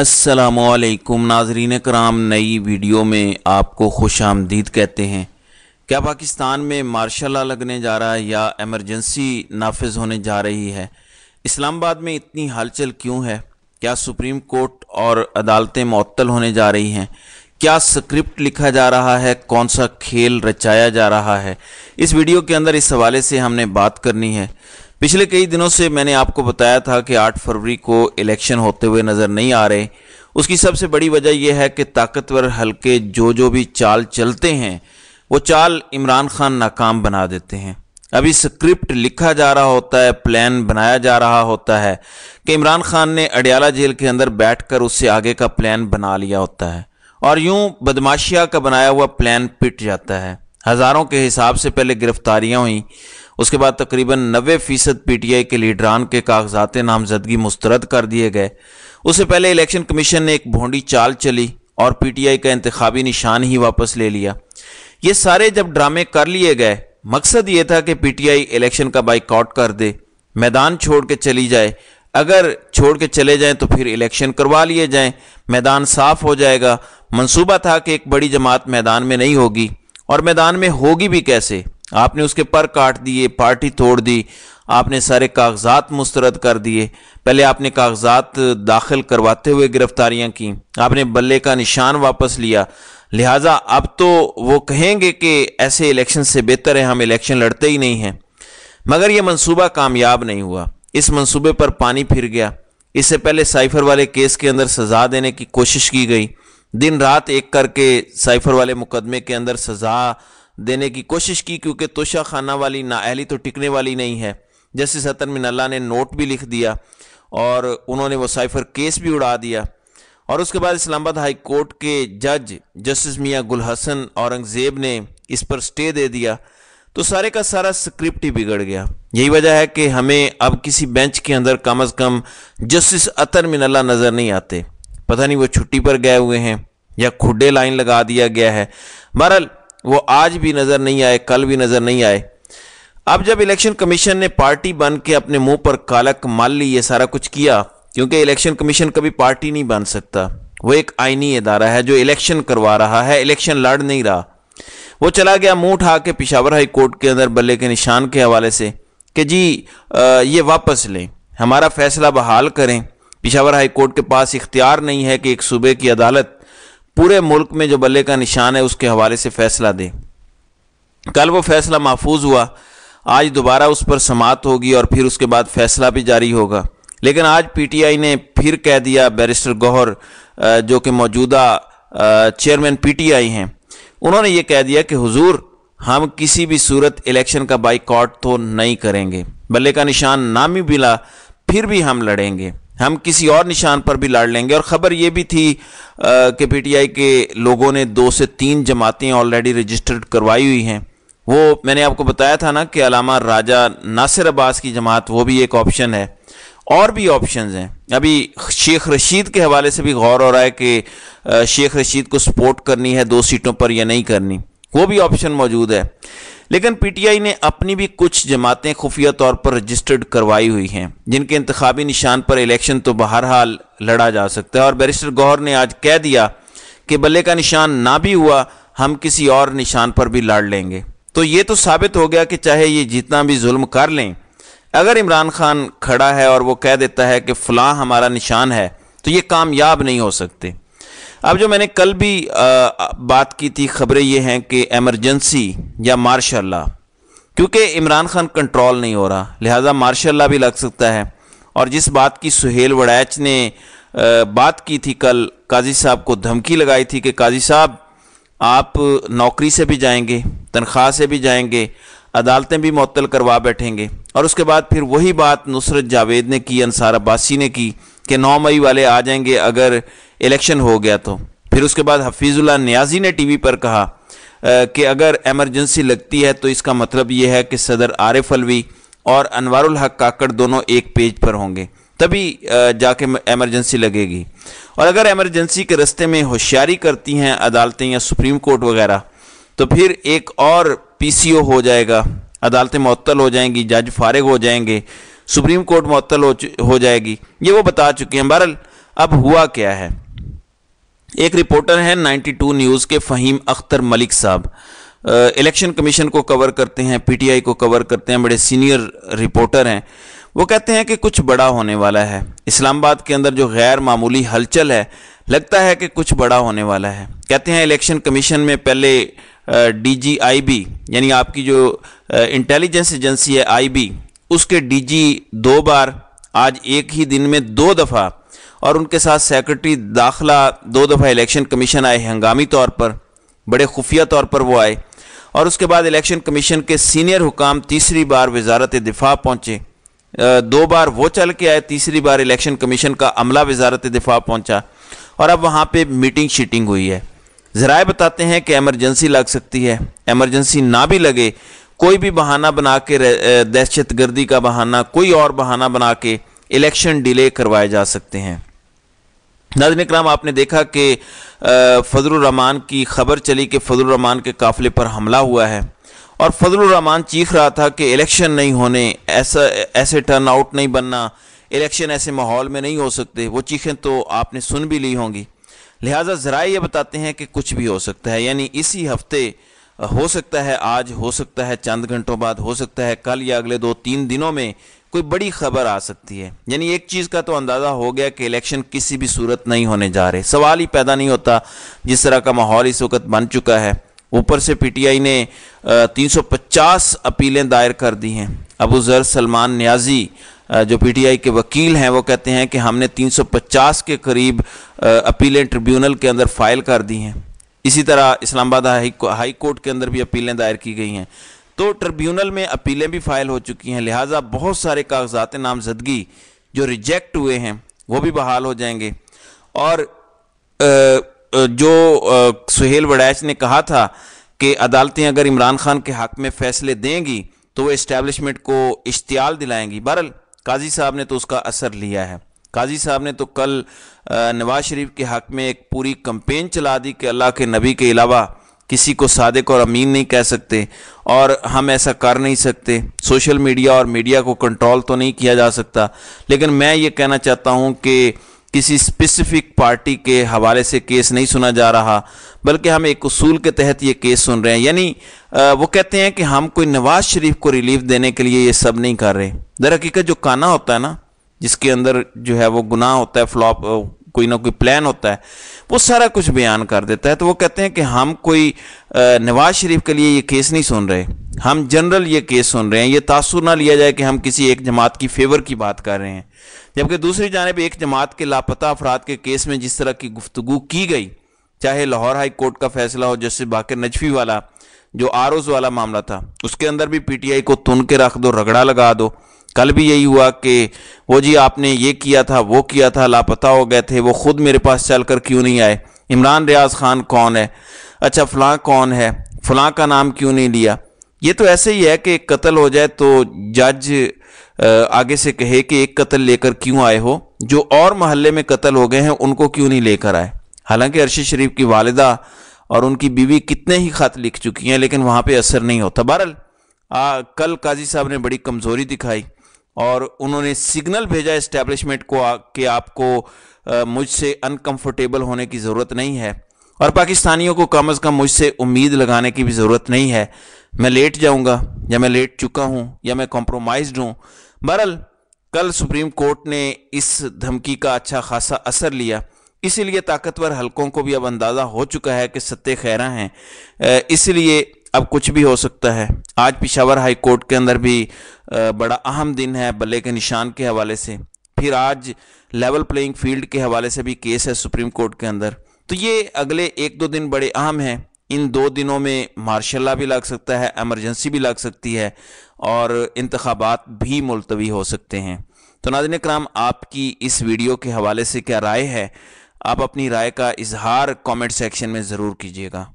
असलकुम नाजरीन कराम नई वीडियो में आपको खुश आमदीद कहते हैं क्या पाकिस्तान में मार्शल लगने जा रहा है या एमरजेंसी नाफज होने जा रही है इस्लामाबाद में इतनी हलचल क्यों है क्या सुप्रीम कोर्ट और अदालतें मअतल होने जा रही हैं क्या स्क्रिप्ट लिखा जा रहा है कौन सा खेल रचाया जा रहा है इस वीडियो के अंदर इस हवाले से हमने बात करनी है पिछले कई दिनों से मैंने आपको बताया था कि 8 फरवरी को इलेक्शन होते हुए नज़र नहीं आ रहे उसकी सबसे बड़ी वजह यह है कि ताकतवर हलके जो जो भी चाल चलते हैं वो चाल इमरान खान नाकाम बना देते हैं अभी स्क्रिप्ट लिखा जा रहा होता है प्लान बनाया जा रहा होता है कि इमरान खान ने अडियाला जेल के अंदर बैठकर उससे आगे का प्लान बना लिया होता है और यूं बदमाशिया का बनाया हुआ प्लान पिट जाता है हज़ारों के हिसाब से पहले गिरफ्तारियां हुई उसके बाद तकरीबन नबे फ़ीसद आई के लीडरान के कागजात नामजदगी मुस्तरद कर दिए गए उससे पहले इलेक्शन कमीशन ने एक भोंडी चाल चली और पीटीआई का इंतबी निशान ही वापस ले लिया ये सारे जब ड्रामे कर लिए गए मकसद ये था कि पीटीआई इलेक्शन का बाइकआउट कर दे मैदान छोड़ के चली जाए अगर छोड़ के चले जाएं तो फिर इलेक्शन करवा लिए जाएं मैदान साफ हो जाएगा मंसूबा था कि एक बड़ी जमात मैदान में नहीं होगी और मैदान में होगी भी कैसे आपने उसके पर काट दिए पार्टी तोड़ दी आपने सारे कागजात मुस्तरद कर दिए पहले आपने कागजात दाखिल करवाते हुए गिरफ्तारियां की आपने बल्ले का निशान वापस लिया लिहाजा अब तो वो कहेंगे कि ऐसे इलेक्शन से बेहतर है हम इलेक्शन लड़ते ही नहीं हैं मगर ये मंसूबा कामयाब नहीं हुआ इस मंसूबे पर पानी फिर गया इससे पहले साइफर वाले केस के अंदर सजा देने की कोशिश की गई दिन रात एक करके साइफर वाले मुकदमे के अंदर सजा देने की कोशिश की क्योंकि तोशा खाना वाली नाअहली तो टिकने वाली नहीं है जस्टिस हतन मिन अल्लाह ने नोट भी लिख दिया और उन्होंने वो साइफर केस भी उड़ा दिया और उसके बाद इस्लामाबाद हाई कोर्ट के जज जस्टिस मियां गुल हसन औरंगज़ेब ने इस पर स्टे दे दिया तो सारे का सारा स्क्रिप्ट ही बिगड़ गया यही वजह है कि हमें अब किसी बेंच के अंदर कम अज़ कम जस्टिस अतर मिनल्ला नज़र नहीं आते पता नहीं वो छुट्टी पर गए हुए हैं या खुडे लाइन लगा दिया गया है बहरहाल वो आज भी नज़र नहीं आए कल भी नज़र नहीं आए अब जब इलेक्शन कमीशन ने पार्टी बन के अपने मुंह पर कालक माल ली ये सारा कुछ किया क्योंकि इलेक्शन कमीशन कभी पार्टी नहीं बन सकता वो एक आइनी अदारा है जो इलेक्शन करवा रहा है इलेक्शन लड़ नहीं रहा वो चला गया मुंह उठा के पिशावर हाई कोर्ट के अंदर बल्ले के निशान के हवाले से कि जी ये वापस लें हमारा फैसला बहाल करें पिशावर हाई कोर्ट के पास इख्तियार नहीं है कि एक सूबे की अदालत पूरे मुल्क में जो बल्ले का निशान है उसके हवाले से फैसला दे कल वो फैसला महफूज हुआ आज दोबारा उस पर समात होगी और फिर उसके बाद फैसला भी जारी होगा लेकिन आज पीटीआई ने फिर कह दिया बैरिस्टर गौहर जो कि मौजूदा चेयरमैन पीटीआई हैं उन्होंने ये कह दिया कि हुजूर हम किसी भी सूरत इलेक्शन का बाइकआउट तो नहीं करेंगे बल्ले का निशान नामी मिला फिर भी हम लड़ेंगे हम किसी और निशान पर भी लड़ लेंगे और ख़बर यह भी थी कि पीटीआई के लोगों ने दो से तीन जमातें ऑलरेडी रजिस्टर्ड करवाई हुई हैं वो मैंने आपको बताया था ना कि अलामा राजा नासिर अब्बास की जमात वो भी एक ऑप्शन है और भी ऑप्शन हैं अभी शेख रशीद के हवाले से भी गौर हो रहा है कि शेख रशीद को सपोर्ट करनी है दो सीटों पर या नहीं करनी वो भी ऑप्शन मौजूद है लेकिन पीटीआई ने अपनी भी कुछ जमातें खुफिया तौर पर रजिस्टर्ड करवाई हुई हैं जिनके इंतबी निशान पर इलेक्शन तो बहरहाल लड़ा जा सकता है और बैरिस्टर गौहर ने आज कह दिया कि बल्ले का निशान ना भी हुआ हम किसी और निशान पर भी लाड़ लेंगे तो ये तो साबित हो गया कि चाहे ये जितना भी जुल्म कर लें अगर इमरान खान खड़ा है और वो कह देता है कि फलां हमारा निशान है तो ये कामयाब नहीं हो सकते अब जो मैंने कल भी आ, बात की थी खबरें ये हैं कि एमरजेंसी या मार्शाला क्योंकि इमरान खान कंट्रोल नहीं हो रहा लिहाजा मार्शाला भी लग सकता है और जिस बात की सुहेल वड़ैच ने आ, बात की थी कल काजी साहब को धमकी लगाई थी कि काजी साहब आप नौकरी से भी जाएंगे तनख्वाह से भी जाएंगे अदालतें भी मअतल करवा बैठेंगे और उसके बाद फिर वही बात नुसरत जावेद ने की अनसार अब्बासी ने की कि नौ मई वाले आ जाएंगे अगर इलेक्शन हो गया तो फिर उसके बाद हफीज़ुल्ला न्याजी ने टीवी पर कहा कि अगर एमरजेंसी लगती है तो इसका मतलब ये है कि सदर आरिफ अलवी और अनवारुल हक काकड़ दोनों एक पेज पर होंगे तभी जाके एमरजेंसी लगेगी और अगर एमरजेंसी के रस्ते में होशियारी करती हैं अदालतें या सुप्रीम कोर्ट वगैरह तो फिर एक और पीसीओ हो जाएगा अदालतें मअतल हो जाएंगी जज फारग हो जाएंगे सुप्रीम कोर्ट मअतल हो, हो जाएगी ये वो बता चुके हैं बहरहाल अब हुआ क्या है एक रिपोर्टर हैं 92 न्यूज़ के फ़हीम अख्तर मलिक साहब इलेक्शन कमीशन को कवर करते हैं पीटीआई को कवर करते हैं बड़े सीनियर रिपोर्टर हैं वो कहते हैं कि कुछ बड़ा होने वाला है इस्लामाबाद के अंदर जो गैर मामूली हलचल है लगता है कि कुछ बड़ा होने वाला है कहते हैं इलेक्शन कमीशन में पहले डी यानी आपकी जो इंटेलिजेंस एजेंसी है आई उसके डी दो बार आज एक ही दिन में दो दफ़ा और उनके साथ सेक्रेटरी दाखिला दो दफ़ा इलेक्शन कमीशन आए हंगामी तौर पर बड़े खुफिया तौर पर वो आए और उसके बाद इलेक्शन कमीशन के सीनियर हुकाम तीसरी बार वजारत दिफा पहुँचे दो बार वो चल के आए तीसरी बार इलेक्शन कमीशन का अमला वजारत दिफा पहुँचा और अब वहाँ पर मीटिंग शीटिंग हुई है ज़राए बताते हैं कि एमरजेंसी लग सकती है एमरजेंसी ना भी लगे कोई भी बहाना बना के दहशत गर्दी का बहाना कोई और बहाना बना के इलेक्शन डिले करवाए जा सकते हैं नाजन कराम आपने देखा कि फजलरहमान की खबर चली कि फजलरहमान के काफिले पर हमला हुआ है और फजलरहमान चीख रहा था कि इलेक्शन नहीं होने ऐसा ऐसे टर्न आउट नहीं बनना इलेक्शन ऐसे माहौल में नहीं हो सकते वो चीखें तो आपने सुन भी ली होंगी लिहाजा ज़रा ये बताते हैं कि कुछ भी हो सकता है यानी इसी हफ्ते हो सकता है आज हो सकता है चंद घंटों बाद हो सकता है कल या अगले दो तीन दिनों में कोई बड़ी खबर आ सकती है यानी एक चीज़ का तो अंदाज़ा हो गया कि इलेक्शन किसी भी सूरत नहीं होने जा रहे सवाल ही पैदा नहीं होता जिस तरह का माहौल इस वक्त बन चुका है ऊपर से पीटीआई ने 350 अपीलें दायर कर दी हैं अबू जर सलमान न्याजी जो पीटीआई के वकील हैं वो कहते हैं कि हमने 350 के करीब अपीलें ट्रिब्यूनल के अंदर फाइल कर दी हैं इसी तरह इस्लामाबाद हाई, हाई कोर्ट के अंदर भी अपीलें दायर की गई हैं तो ट्रिब्यूनल में अपीलें भी फाइल हो चुकी हैं लिहाजा बहुत सारे कागजात नामजदगी जो रिजेक्ट हुए हैं वो भी बहाल हो जाएंगे और जो सुहेल वड़ैच ने कहा था कि अदालतें अगर इमरान खान के हक में फैसले देंगी तो वह इस्टेबलिशमेंट को इश्तियाल दिलाएंगी बहरल काजी साहब ने तो उसका असर लिया है काजी साहब ने तो कल नवाज शरीफ के हक में एक पूरी कंपेन चला दी कि अल्लाह के नबी के अलावा किसी को सादक और अमीन नहीं कह सकते और हम ऐसा कर नहीं सकते सोशल मीडिया और मीडिया को कंट्रोल तो नहीं किया जा सकता लेकिन मैं ये कहना चाहता हूँ कि किसी स्पेसिफिक पार्टी के हवाले से केस नहीं सुना जा रहा बल्कि हम एक उसूल के तहत ये केस सुन रहे हैं यानी वो कहते हैं कि हम कोई नवाज शरीफ को रिलीफ देने के लिए ये सब नहीं कर रहे दर हकीकत जो काना होता है ना जिसके अंदर जो है वो गुनाह होता है फ्लॉप कोई ना कोई प्लान होता है वो सारा कुछ बयान कर देता है तो वो कहते हैं कि हम कोई नवाज शरीफ के लिए ये केस नहीं सुन रहे हम जनरल ये केस सुन रहे हैं ये तासुर ना लिया जाए कि हम किसी एक जमात की फेवर की बात कर रहे हैं जबकि दूसरी जानब एक जमात के लापता अफराद के केस में जिस तरह की गुफ्तु की गई चाहे लाहौर हाई कोर्ट का फैसला हो जैसे बाकर नजफी वाला जो आरोज वाला मामला था उसके अंदर भी पीटीआई को तुन के रख दो रगड़ा लगा दो कल भी यही हुआ कि वो जी आपने ये किया था वो किया था लापता हो गए थे वो खुद मेरे पास चल कर क्यों नहीं आए इमरान रियाज खान कौन है अच्छा फलां कौन है फलां का नाम क्यों नहीं लिया ये तो ऐसे ही है कि कत्ल हो जाए तो जज आगे से कहे कि एक कत्ल लेकर क्यों आए हो जो और महल्ले में कत्ल हो गए हैं उनको क्यों नहीं लेकर आए हालांकि अरशद शरीफ की वालदा और उनकी बीवी कितने ही ख़त लिख चुकी हैं लेकिन वहाँ पर असर नहीं होता बहरल कल काजी साहब ने बड़ी कमज़ोरी दिखाई और उन्होंने सिग्नल भेजा इस्टेब्लिशमेंट को कि आपको मुझसे अनकंफर्टेबल होने की ज़रूरत नहीं है और पाकिस्तानियों को कम अज़ कम मुझसे उम्मीद लगाने की भी ज़रूरत नहीं है मैं लेट जाऊंगा या मैं लेट चुका हूं या मैं कॉम्प्रोमाइज हूं बहरल कल सुप्रीम कोर्ट ने इस धमकी का अच्छा खासा असर लिया इसीलिए ताकतवर हलकों को भी अब अंदाज़ा हो चुका है कि सत्ते खैरा हैं इसलिए अब कुछ भी हो सकता है आज पिशावर हाई कोर्ट के अंदर भी बड़ा अहम दिन है बल्ले के निशान के हवाले से फिर आज लेवल प्लेइंग फील्ड के हवाले से भी केस है सुप्रीम कोर्ट के अंदर तो ये अगले एक दो दिन बड़े अहम हैं इन दो दिनों में मार्शल भी लग सकता है एमरजेंसी भी लग सकती है और इंतबात भी मुलतवी हो सकते हैं तो नादिन कराम आपकी इस वीडियो के हवाले से क्या राय है आप अपनी राय का इजहार कमेंट सेक्शन में ज़रूर कीजिएगा